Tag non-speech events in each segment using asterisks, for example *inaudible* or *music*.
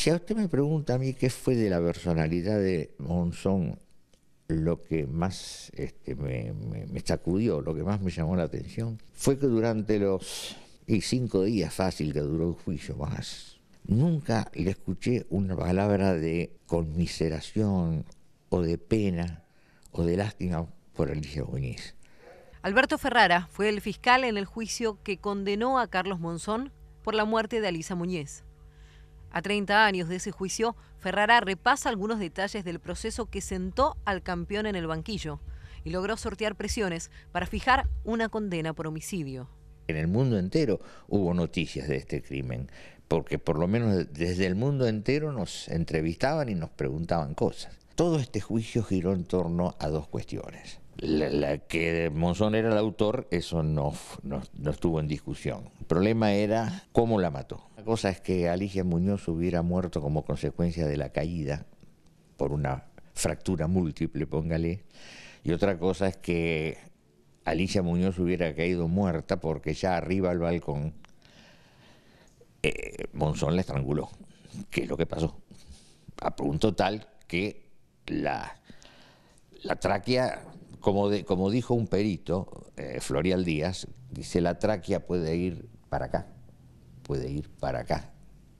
Si a usted me pregunta a mí qué fue de la personalidad de Monzón lo que más este, me, sacudió, lo que más me llamó la atención, fue que durante los cinco días fácil que duró el juicio más, nunca le escuché una palabra de conmiseración o de pena o de lástima por Alicia Muñiz. Alberto Ferrara fue el fiscal en el juicio que condenó a Carlos Monzón por la muerte de Alicia Muñiz. A 30 años de ese juicio, Ferrara repasa algunos detalles del proceso que sentó al campeón en el banquillo y logró sortear presiones para fijar una condena por homicidio. En el mundo entero hubo noticias de este crimen, porque por lo menos desde el mundo entero nos entrevistaban y nos preguntaban cosas. Todo este juicio giró en torno a dos cuestiones la, que Monzón era el autor, eso no, no, estuvo en discusión. El problema era cómo la mató. Una cosa es que Alicia Muñoz hubiera muerto como consecuencia de la caída por una fractura múltiple, póngale. Y otra cosa es que Alicia Muñoz hubiera caído muerta porque ya arriba al balcón eh, Monzón la estranguló, qué es lo que pasó. A punto tal que la, la tráquea como, dijo un perito, eh, Florial Díaz, dice la tráquea puede ir para acá, puede ir para acá,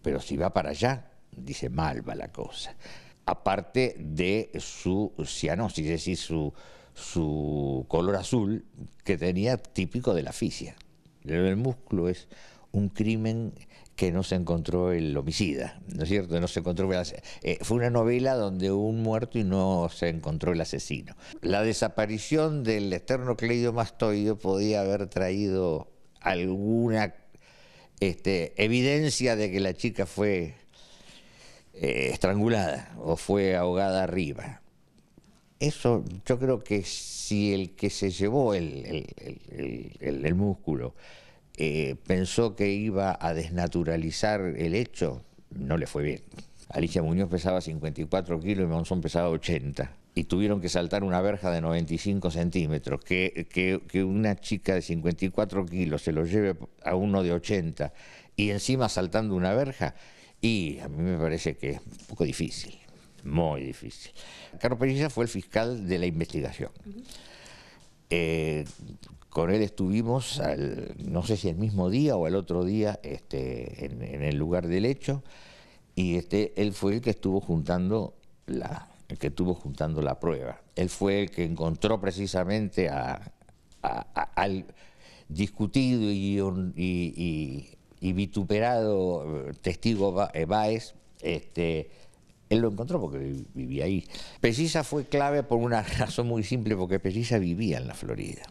pero si va para allá, dice mal va la cosa. Aparte de su cianosis, es decir, su, su color azul que tenía típico de la fisia. El músculo es un crimen que no se encontró el homicida, ¿no es cierto? No se encontró eh, fue una novela donde hubo un muerto y no se encontró el asesino. La desaparición del externo cleidomastoideo podía haber traído alguna este, evidencia de que la chica fue eh, estrangulada o fue ahogada arriba. Eso yo creo que si el que se llevó el, músculo eh, pensó que iba a desnaturalizar el hecho, no le fue bien. Alicia Muñoz pesaba 54 kilos y Monzón pesaba 80. Y tuvieron que saltar una verja de 95 centímetros. Que, que, que una chica de 54 kilos se lo lleve a uno de 80 y encima saltando una verja, y a mí me parece que es un poco difícil. Muy difícil. Carlos Pelliza fue el fiscal de la investigación. Eh, con él estuvimos, no sé si el mismo día o el otro día, este, en, el lugar del hecho, y este, él fue el que estuvo juntando la, que estuvo juntando la prueba. Él fue el que encontró precisamente a, al discutido y, vituperado testigo eh, Báez, este, él lo encontró porque vivía ahí. Pesisa fue clave por una *laughs* razón muy simple, porque Pesisa vivía en la Florida.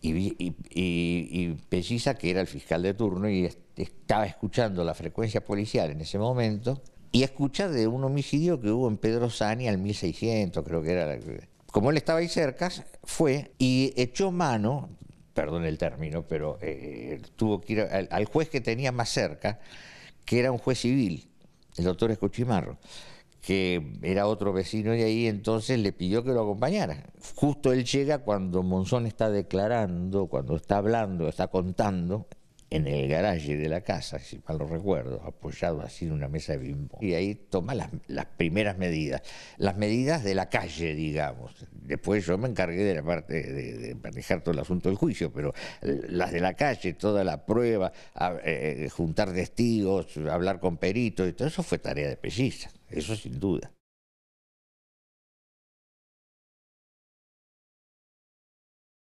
Y, y, que era el fiscal de turno y estaba escuchando la frecuencia policial en ese momento, y escucha de un homicidio que hubo en Pedro Sani al 1600, creo que era. Como él estaba ahí cerca, fue y echó mano, perdón el término, pero eh, tuvo que ir al juez que tenía más cerca, que era un juez civil el doctor Escuchimarro, que era otro vecino de ahí, entonces le pidió que lo acompañara. Justo él llega cuando Monzón está declarando, cuando está hablando, está contando en el garaje de la casa, si mal lo recuerdo, apoyado así en una mesa de bimbo. Y ahí toma las, primeras medidas, las medidas de la calle, digamos. Después yo me encargué de la parte de, manejar todo el asunto del juicio, pero las de la calle, toda la prueba, eh, juntar testigos, hablar con peritos, y todo eso fue tarea de pelliza, eso sin duda.